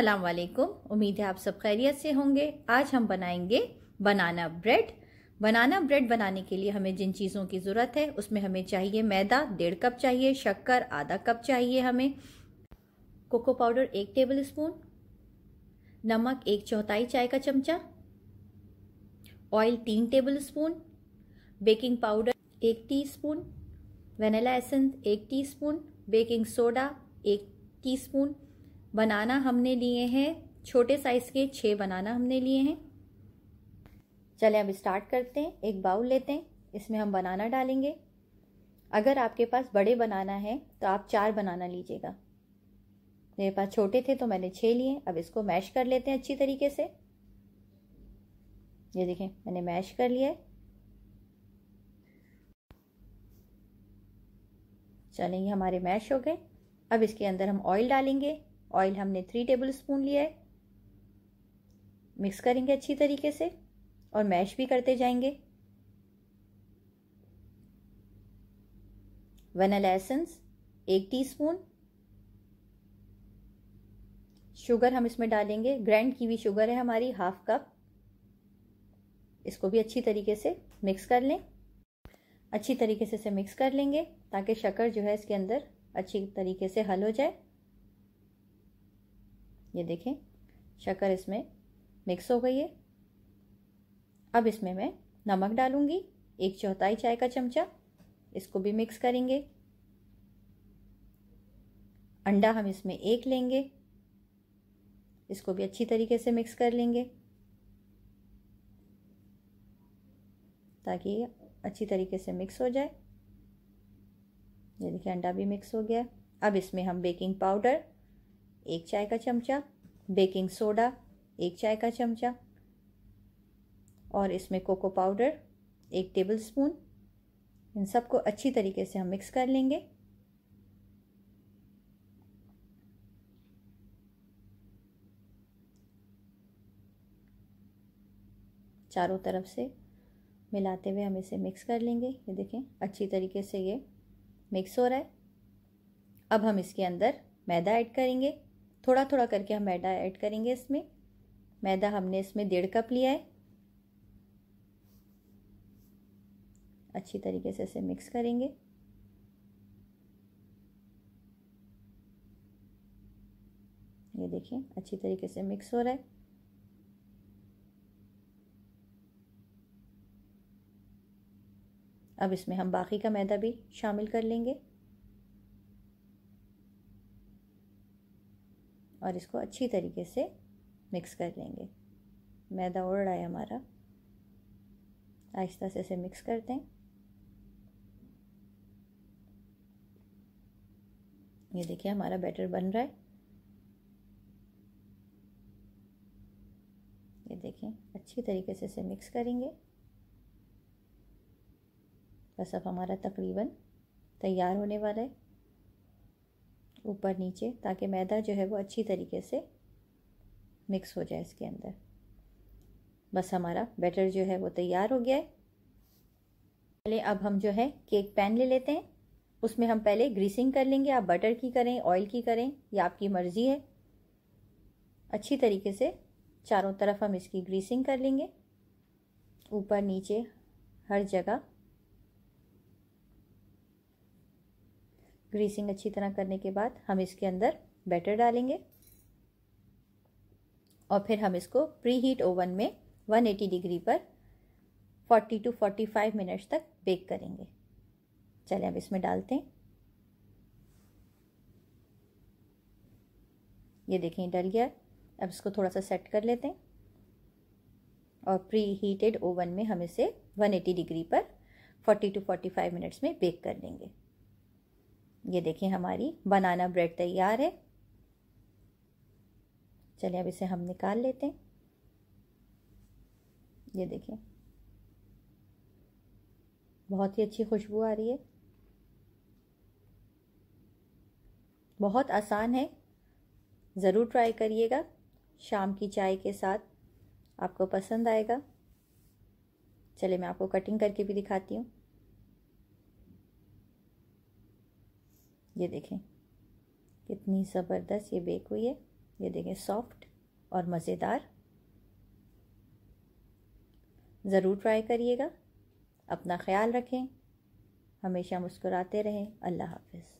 अस्सलाम वालेकुम उम्मीद है आप सब खैरियत से होंगे आज हम बनाएंगे बनाना ब्रेड बनाना ब्रेड बनाने के लिए हमें जिन चीज़ों की ज़रूरत है उसमें हमें चाहिए मैदा डेढ़ कप चाहिए शक्कर आधा कप चाहिए हमें कोको पाउडर एक टेबल स्पून नमक एक चौथाई चाय का चमचा ऑयल तीन टेबल स्पून बेकिंग पाउडर एक टी स्पून वनीला एसेंस एक स्पून बेकिंग सोडा एक स्पून बनाना हमने लिए हैं छोटे साइज के छः बनाना हमने लिए हैं चले अब स्टार्ट करते हैं एक बाउल लेते हैं इसमें हम बनाना डालेंगे अगर आपके पास बड़े बनाना है तो आप चार बनाना लीजिएगा मेरे पास छोटे थे तो मैंने छः लिए अब इसको मैश कर लेते हैं अच्छी तरीके से ये देखें मैंने मैश कर लिया है चलें ये हमारे मैश हो गए अब इसके अंदर हम ऑयल डालेंगे ऑयल हमने थ्री टेबल स्पून लिया है मिक्स करेंगे अच्छी तरीके से और मैश भी करते जाएंगे वनला एसेंस एक टीस्पून शुगर हम इसमें डालेंगे ग्रैंड कीवी शुगर है हमारी हाफ कप इसको भी अच्छी तरीके से मिक्स कर लें अच्छी तरीके से इसे मिक्स कर लेंगे ताकि शक्कर जो है इसके अंदर अच्छी तरीके से हल हो जाए ये देखें शक्कर इसमें मिक्स हो गई है अब इसमें मैं नमक डालूंगी एक चौथाई चाय का चमचा इसको भी मिक्स करेंगे अंडा हम इसमें एक लेंगे इसको भी अच्छी तरीके से मिक्स कर लेंगे ताकि अच्छी तरीके से मिक्स हो जाए ये देखिए अंडा भी मिक्स हो गया अब इसमें हम बेकिंग पाउडर एक चाय का चमचा बेकिंग सोडा एक चाय का चमचा और इसमें कोको पाउडर एक टेबल स्पून इन सबको अच्छी तरीके से हम मिक्स कर लेंगे चारों तरफ से मिलाते हुए हम इसे मिक्स कर लेंगे ये देखें अच्छी तरीके से ये मिक्स हो रहा है अब हम इसके अंदर मैदा ऐड करेंगे थोड़ा थोड़ा करके हम मैदा ऐड करेंगे इसमें मैदा हमने इसमें डेढ़ कप लिया है अच्छी तरीके से इसे मिक्स करेंगे ये देखिए अच्छी तरीके से मिक्स हो रहा है अब इसमें हम बाकी का मैदा भी शामिल कर लेंगे और इसको अच्छी तरीके से मिक्स कर लेंगे मैदा उड़ रहा है हमारा आहिस्ता से इसे मिक्स कर दें ये देखिए हमारा बैटर बन रहा है ये देखें अच्छी तरीके से इसे मिक्स करेंगे बस अब हमारा तकरीबन तैयार होने वाला है ऊपर नीचे ताकि मैदा जो है वो अच्छी तरीके से मिक्स हो जाए इसके अंदर बस हमारा बैटर जो है वो तैयार हो गया है पहले अब हम जो है केक पैन ले लेते हैं उसमें हम पहले ग्रीसिंग कर लेंगे आप बटर की करें ऑयल की करें या आपकी मर्ज़ी है अच्छी तरीके से चारों तरफ हम इसकी ग्रीसिंग कर लेंगे ऊपर नीचे हर जगह ग्रीसिंग अच्छी तरह करने के बाद हम इसके अंदर बैटर डालेंगे और फिर हम इसको प्री हीट ओवन में 180 डिग्री पर 40 टू 45 मिनट्स तक बेक करेंगे चलें अब इसमें डालते हैं ये देखें डल गया अब इसको थोड़ा सा सेट कर लेते हैं और प्री हीटेड ओवन में हम इसे 180 डिग्री पर 40 टू 45 मिनट्स में बेक कर लेंगे ये देखें हमारी बनाना ब्रेड तैयार है चलिए अब इसे हम निकाल लेते हैं ये देखें बहुत ही अच्छी खुशबू आ रही है बहुत आसान है ज़रूर ट्राई करिएगा शाम की चाय के साथ आपको पसंद आएगा चलिए मैं आपको कटिंग करके भी दिखाती हूँ ये देखें कितनी ज़बरदस्त ये बेक हुई है ये देखें सॉफ्ट और मज़ेदार ज़रूर ट्राई करिएगा अपना ख्याल रखें हमेशा मुस्कुराते रहें अल्लाह हाफिज़